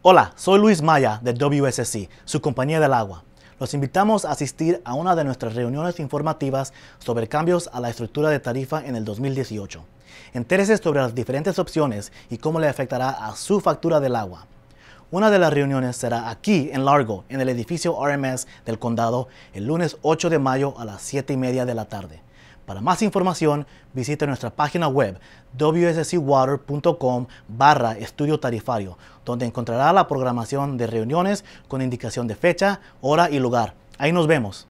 Hola, soy Luis Maya de WSC, su compañía del agua. Los invitamos a asistir a una de nuestras reuniones informativas sobre cambios a la estructura de tarifa en el 2018. Entérese sobre las diferentes opciones y cómo le afectará a su factura del agua. Una de las reuniones será aquí en Largo, en el edificio RMS del condado, el lunes 8 de mayo a las 7 y media de la tarde. Para más información, visite nuestra página web wscwater.com barra estudio tarifario, donde encontrará la programación de reuniones con indicación de fecha, hora y lugar. Ahí nos vemos.